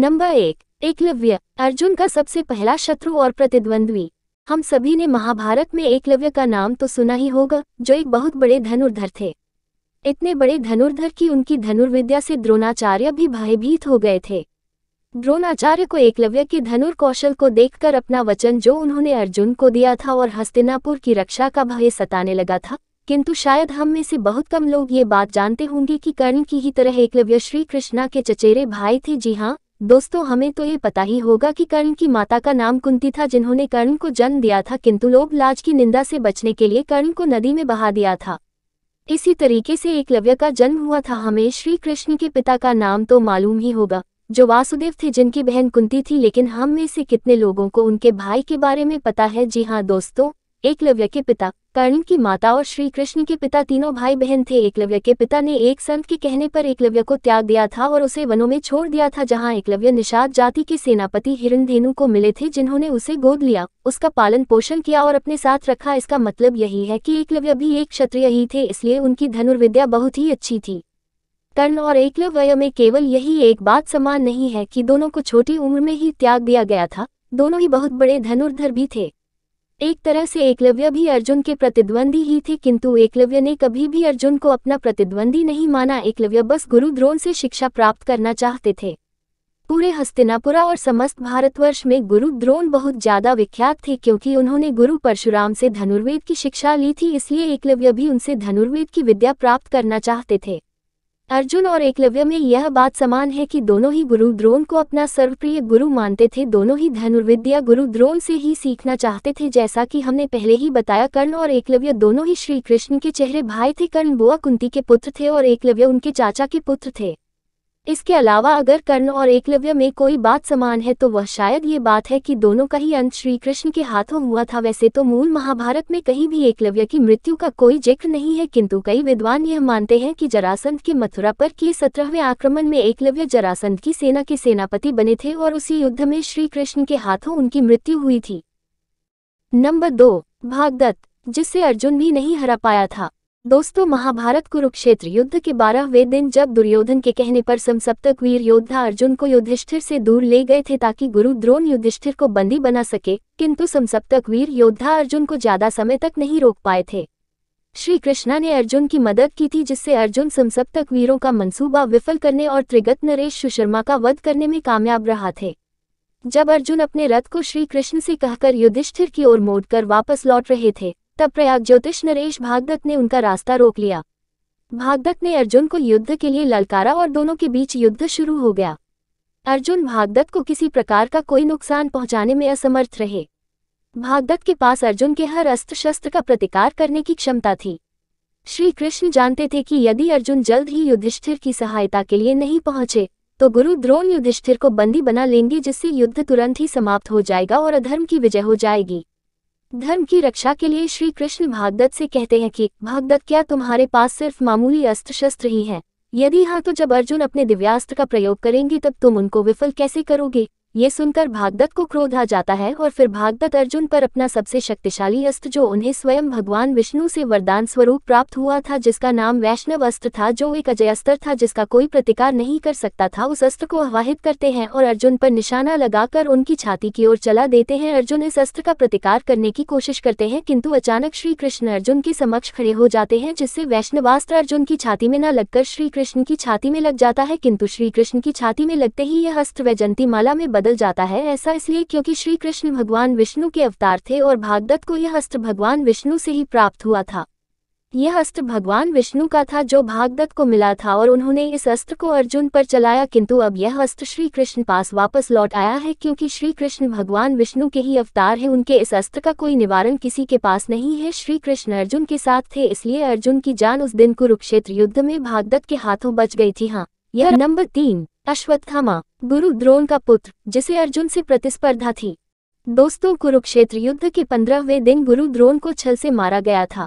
Number एक एकलव्य अर्जुन का सबसे पहला शत्रु और प्रतिद्वंद्वी हम सभी ने महाभारत में एकलव्य का नाम तो सुना ही होगा जो एक बहुत बड़े धनुर्धर थे इतने बड़े धनुर्धर की उनकी धनुर्विद्या से द्रोणाचार्य भी भयभीत हो गए थे द्रोणाचार्य को एकलव्य के धनुर कौशल को देखकर अपना वचन जो उन्होंने अर्जुन को दिया था और हस्तिनापुर की रक्षा का भय सताने लगा था किंतु शायद हम में से बहुत कम लोग ये बात जानते होंगे कि कर्ण की ही तरह एकलव्य श्री कृष्णा के चचेरे भाई थे जी हाँ दोस्तों हमें तो ये पता ही होगा कि कर्ण की माता का नाम कुंती था जिन्होंने कर्ण को जन्म दिया था किंतु लोग लाज की निंदा से बचने के लिए कर्ण को नदी में बहा दिया था इसी तरीके से एकलव्य का जन्म हुआ था हमें श्री कृष्ण के पिता का नाम तो मालूम ही होगा जो वासुदेव थे जिनकी बहन कुंती थी लेकिन हम में से कितने लोगों को उनके भाई के बारे में पता है जी हाँ दोस्तों एकलव्य के पिता कर्ण की माता और श्री कृष्ण के पिता तीनों भाई बहन थे एकलव्य के पिता ने एक संत के कहने पर एकलव्य को त्याग दिया था और उसे वनों में छोड़ दिया था जहां एकलव्य निषाद जाति के सेनापति हिरणधेनु को मिले थे जिन्होंने उसे गोद लिया उसका पालन पोषण किया और अपने साथ रखा इसका मतलब यही है कि एकलव्य भी एक क्षत्रिय ही थे इसलिए उनकी धनुर्विद्या बहुत ही अच्छी थी कर्ण और एकलव्य में केवल यही एक बात समान नहीं है कि दोनों को छोटी उम्र में ही त्याग दिया गया था दोनों ही बहुत बड़े धनुर्धर भी थे एक तरह से एकलव्य भी अर्जुन के प्रतिद्वंदी ही थे किंतु एकलव्य ने कभी भी अर्जुन को अपना प्रतिद्वंदी नहीं माना एकलव्य बस गुरु द्रोण से शिक्षा प्राप्त करना चाहते थे पूरे हस्तिनापुरा और समस्त भारतवर्ष में गुरु द्रोण बहुत ज्यादा विख्यात थे क्योंकि उन्होंने गुरु परशुराम से धनुर्वेद की शिक्षा ली थी इसलिए एकलव्य भी उनसे धनुर्वेद की विद्या प्राप्त करना चाहते थे अर्जुन और एकलव्य में यह बात समान है कि दोनों ही गुरु द्रोण को अपना सर्वप्रिय गुरु मानते थे दोनों ही धनुर्विद्या गुरु द्रोण से ही सीखना चाहते थे जैसा कि हमने पहले ही बताया कर्ण और एकलव्य दोनों ही श्री कृष्ण के चेहरे भाई थे कर्ण बुआ कुंती के पुत्र थे और एकलव्य उनके चाचा के पुत्र थे इसके अलावा अगर कर्ण और एकलव्य में कोई बात समान है तो वह शायद ये बात है कि दोनों का ही अंत श्री कृष्ण के हाथों हुआ था वैसे तो मूल महाभारत में कहीं भी एकलव्य की मृत्यु का कोई जिक्र नहीं है किंतु कई विद्वान यह मानते हैं कि जरासंध के मथुरा पर किए सत्रहवें आक्रमण में एकलव्य जरासंध की सेना के सेनापति बने थे और उसी युद्ध में श्री कृष्ण के हाथों उनकी मृत्यु हुई थी नंबर दो भागदत्त जिससे अर्जुन भी नहीं हरा पाया था दोस्तों महाभारत कुरुक्षेत्र युद्ध के बारहवें दिन जब दुर्योधन के कहने पर समसप्तक वीर योद्धा अर्जुन को युधिष्ठिर से दूर ले गए थे ताकि गुरु द्रोण युधिष्ठिर को बंदी बना सके किंतु समसप्तक वीर योद्धा अर्जुन को ज्यादा समय तक नहीं रोक पाए थे श्री कृष्णा ने अर्जुन की मदद की थी जिससे अर्जुन समसप्तक वीरों का मंसूबा विफल करने और त्रिगत नरेश सुशर्मा का वध करने में कामयाब रहा थे जब अर्जुन अपने रथ को श्री कृष्ण से कहकर युधिष्ठिर की ओर मोड़कर वापस लौट रहे थे तब प्रयाग ज्योतिष नरेश भागदत्त ने उनका रास्ता रोक लिया भागदत्त ने अर्जुन को युद्ध के लिए ललकारा और दोनों के बीच युद्ध शुरू हो गया अर्जुन भागदत्त को किसी प्रकार का कोई नुकसान पहुंचाने में असमर्थ रहे भागदत्त के पास अर्जुन के हर अस्त्र शस्त्र का प्रतिकार करने की क्षमता थी श्री कृष्ण जानते थे कि यदि अर्जुन जल्द ही युधिष्ठिर की सहायता के लिए नहीं पहुंचे तो गुरु द्रोण युधिष्ठिर को बंदी बना लेंगे जिससे युद्ध तुरंत ही समाप्त हो जाएगा और अधर्म की विजय हो जाएगी धर्म की रक्षा के लिए श्री कृष्ण भागदत्त से कहते हैं कि भागदत्त क्या तुम्हारे पास सिर्फ मामूली अस्त्र शस्त्र ही हैं? यदि हाँ तो जब अर्जुन अपने दिव्यास्त्र का प्रयोग करेंगे तब तुम उनको विफल कैसे करोगे ये सुनकर भागदत्त को क्रोध आ जाता है और फिर भागदत्त अर्जुन पर अपना सबसे शक्तिशाली अस्त्र जो उन्हें स्वयं भगवान विष्णु से वरदान स्वरूप प्राप्त हुआ था जिसका नाम वैष्णव अस्त्र था जो एक अजय अस्त्र था जिसका कोई प्रतिकार नहीं कर सकता था उस अस्त्र को आवाहित करते हैं और अर्जुन पर निशाना लगाकर उनकी छाती की ओर चला देते हैं अर्जुन इस अस्त्र का प्रतिकार करने की कोशिश करते हैं किन्तु अचानक श्री कृष्ण अर्जुन के समक्ष खड़े हो जाते हैं जिससे वैष्णवास्त्र अर्जुन की छाती में न लगकर श्री कृष्ण की छाती में लग जाता है किन्तु श्री कृष्ण की छाती में लगते ही यह अस्त्र वैजंती माला में बदल बदल जाता है ऐसा इसलिए क्योंकि श्री कृष्ण भगवान विष्णु के अवतार थे और भागदत्त को यह अस्त्र भगवान विष्णु से ही प्राप्त हुआ था यह अस्त्र भगवान विष्णु का था जो भागदत्त को मिला था और उन्होंने इस अस्त्र को अर्जुन पर चलाया किंतु अब यह अस्त्र श्री कृष्ण पास वापस लौट आया है क्योंकि श्री कृष्ण भगवान विष्णु के ही अवतार हैं उनके इस अस्त्र का कोई निवारण किसी के पास नहीं है श्री कृष्ण अर्जुन के साथ थे इसलिए अर्जुन की जान उस दिन कुरुक्षेत्र युद्ध में भागदत्त के हाथों बच गई थी हाँ यह नंबर तीन अश्वत्थामा गुरु द्रोण का पुत्र जिसे अर्जुन से प्रतिस्पर्धा थी दोस्तों कुरुक्षेत्र युद्ध के पंद्रहवें दिन गुरु द्रोण को छल से मारा गया था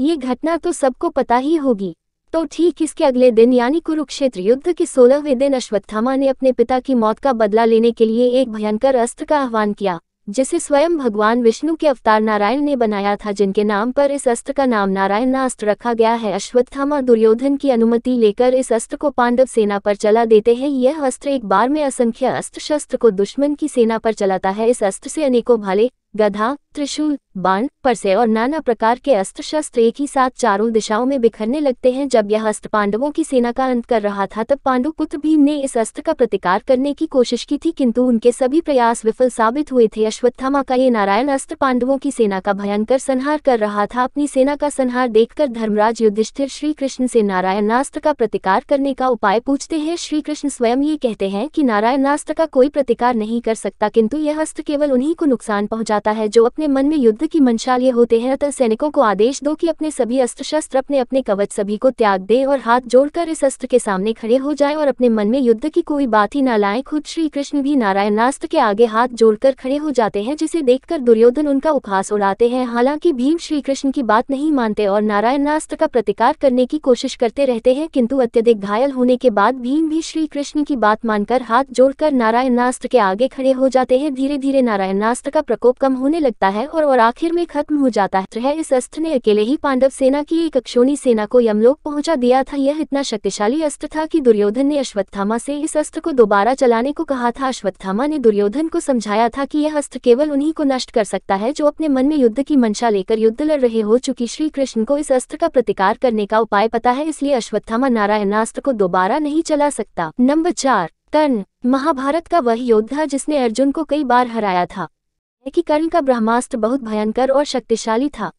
ये घटना तो सबको पता ही होगी तो ठीक इसके अगले दिन यानी कुरुक्षेत्र युद्ध के सोलहवें दिन अश्वत्थामा ने अपने पिता की मौत का बदला लेने के लिए एक भयंकर अस्त्र का आह्वान किया जिसे स्वयं भगवान विष्णु के अवतार नारायण ने बनाया था जिनके नाम पर इस अस्त्र का नाम नारायण अस्त्र रखा गया है अश्वत्थामा दुर्योधन की अनुमति लेकर इस अस्त्र को पांडव सेना पर चला देते हैं यह अस्त्र एक बार में असंख्य अस्त्र शस्त्र को दुश्मन की सेना पर चलाता है इस अस्त्र से अनेकों भाले गधा त्रिशूल बाण परसे और नाना प्रकार के अस्त्र शस्त्र एक ही साथ चारों दिशाओं में बिखरने लगते हैं जब यह अस्त्र पांडवों की सेना का अंत कर रहा था तब पांडु पुत्र भीम ने इस अस्त्र का प्रतिकार करने की कोशिश की थी किंतु उनके सभी प्रयास विफल साबित हुए थे अश्वत्थामा का ये नारायण अस्त्र पांडवों की सेना का भयंकर संहार कर रहा था अपनी सेना का संहार देखकर धर्मराज युद्धिष्ठिर श्री कृष्ण से नारायणास्त्र का प्रतिकार करने का उपाय पूछते हैं श्री कृष्ण स्वयं ये कहते हैं कि नारायणास्त्र का कोई प्रतिकार नहीं कर सकता किन्तु यह अस्त्र केवल उन्हीं को नुकसान पहुँचा जाता है जो अपने मन में युद्ध की लिए होते हैं अतः सैनिकों को आदेश दो कि अपने सभी अस्त्र शस्त्र अपने अपने कवच सभी को त्याग दे और हाथ जोड़कर इस अस्त्र के सामने खड़े हो जाए और अपने मन में युद्ध की कोई बात ही न लाए खुद श्री कृष्ण भी नारायणास्त्र के आगे हाथ जोड़कर खड़े हो जाते हैं जिसे देखकर दुर्योधन उनका उपहास उड़ाते हैं हालांकि भीम श्री कृष्ण की बात नहीं मानते और नारायणास्त्र का प्रतिकार करने की कोशिश करते रहते हैं किंतु अत्यधिक घायल होने के बाद भीम भी श्री कृष्ण की बात मानकर हाथ जोड़कर नारायणास्त्र के आगे खड़े हो जाते हैं धीरे धीरे नारायणास्त्र का प्रकोप कम होने लगता है और, और आखिर में खत्म हो जाता है इस अस्त्र ने अकेले ही पांडव सेना की एक अक्षोणी सेना को यमलोक पहुंचा दिया था यह इतना शक्तिशाली अस्त्र था कि दुर्योधन ने अश्वत्थामा से इस अस्त्र को दोबारा चलाने को कहा था अश्वत्थामा ने दुर्योधन को समझाया था की यह अस्त्र केवल उन्हीं को नष्ट कर सकता है जो अपने मन में युद्ध की मंशा लेकर युद्ध लड़ रहे हो चुकी श्री कृष्ण को इस अस्त्र का प्रतिकार करने का उपाय पता है इसलिए अश्वत्थामा नारायणास्त्र को दोबारा नहीं चला सकता नंबर चार कर्ण महाभारत का वह योद्धा जिसने अर्जुन को कई बार हराया था कि कर्ण का ब्रह्मास्त्र बहुत भयंकर और शक्तिशाली था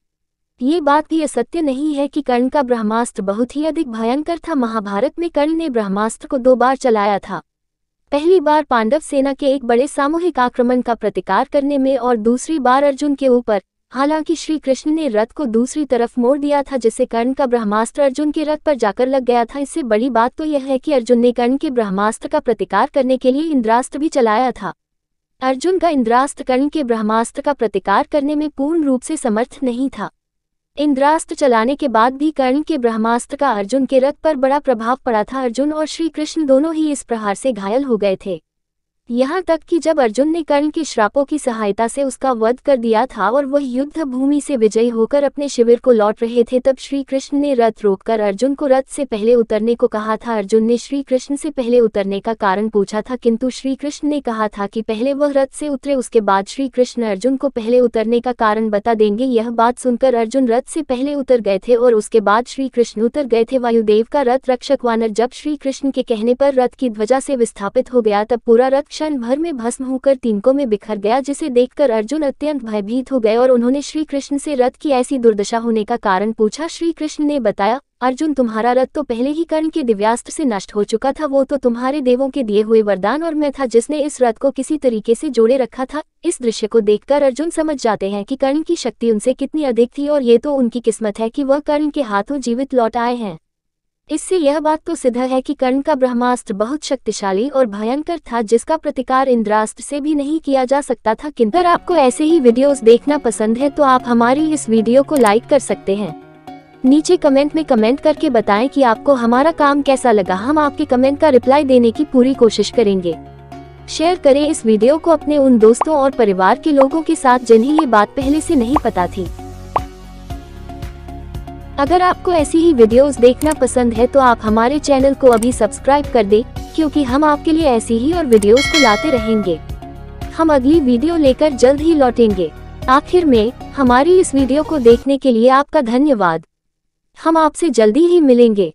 ये बात भी असत्य नहीं है कि कर्ण का ब्रह्मास्त्र बहुत ही अधिक भयंकर था महाभारत में कर्ण ने ब्रह्मास्त्र को दो बार चलाया था पहली बार पांडव सेना के एक बड़े सामूहिक आक्रमण का प्रतिकार करने में और दूसरी बार अर्जुन के ऊपर हालांकि श्री कृष्ण ने रथ को दूसरी तरफ मोड़ दिया था जिससे कर्ण का ब्रह्मास्त्र अर्जुन के रथ पर जाकर लग गया था इससे बड़ी बात तो यह है कि अर्जुन ने कर्ण के ब्रह्मास्त्र का प्रतिकार करने के लिए इंद्रास्त्र भी चलाया था अर्जुन का इंद्रास्त्र कर्ण के ब्रह्मास्त्र का प्रतिकार करने में पूर्ण रूप से समर्थ नहीं था इंद्रास्त्र चलाने के बाद भी कर्ण के ब्रह्मास्त्र का अर्जुन के रथ पर बड़ा प्रभाव पड़ा था अर्जुन और श्री कृष्ण दोनों ही इस प्रहार से घायल हो गए थे यहाँ तक कि जब अर्जुन ने कर्ण के श्रापों की सहायता से उसका वध कर दिया था और वह युद्ध भूमि से विजयी होकर अपने शिविर को लौट रहे थे तब श्री कृष्ण ने रथ रोककर अर्जुन को रथ से पहले उतरने को कहा था अर्जुन ने श्री कृष्ण से पहले उतरने का कारण पूछा था किंतु श्री कृष्ण ने कहा था कि पहले वह रथ से उतरे उसके बाद श्री कृष्ण अर्जुन को पहले उतरने का कारण बता देंगे यह बात सुनकर अर्जुन रथ से पहले उतर गए थे और उसके बाद श्री कृष्ण उतर गए थे वायुदेव का रथ रक्षक वानर जब श्री कृष्ण के कहने पर रथ की ध्वजा से विस्थापित हो गया तब पूरा रथ क्षण भर में भस्म होकर तीनकों में बिखर गया जिसे देखकर अर्जुन अत्यंत भयभीत हो गए और उन्होंने श्री कृष्ण से रथ की ऐसी दुर्दशा होने का कारण पूछा श्री कृष्ण ने बताया अर्जुन तुम्हारा रथ तो पहले ही कर्ण के दिव्यास्त्र से नष्ट हो चुका था वो तो तुम्हारे देवों के दिए हुए वरदान और मैं था जिसने इस रथ को किसी तरीके से जोड़े रखा था इस दृश्य को देखकर अर्जुन समझ जाते हैं कि कर्ण की शक्ति उनसे कितनी अधिक थी और ये तो उनकी किस्मत है कि वह कर्ण के हाथों जीवित लौट आए हैं इससे यह बात तो सिद्ध है कि कर्ण का ब्रह्मास्त्र बहुत शक्तिशाली और भयंकर था जिसका प्रतिकार इंद्रास्त्र से भी नहीं किया जा सकता था किंतु अगर आपको ऐसे ही वीडियोस देखना पसंद है तो आप हमारी इस वीडियो को लाइक कर सकते हैं नीचे कमेंट में कमेंट करके बताएं कि आपको हमारा काम कैसा लगा हम आपके कमेंट का रिप्लाई देने की पूरी कोशिश करेंगे शेयर करें इस वीडियो को अपने उन दोस्तों और परिवार के लोगों के साथ जिन्हें ये बात पहले से नहीं पता थी अगर आपको ऐसी ही वीडियोस देखना पसंद है तो आप हमारे चैनल को अभी सब्सक्राइब कर दे क्योंकि हम आपके लिए ऐसी ही और वीडियोस को लाते रहेंगे हम अगली वीडियो लेकर जल्द ही लौटेंगे आखिर में हमारी इस वीडियो को देखने के लिए आपका धन्यवाद हम आपसे जल्दी ही मिलेंगे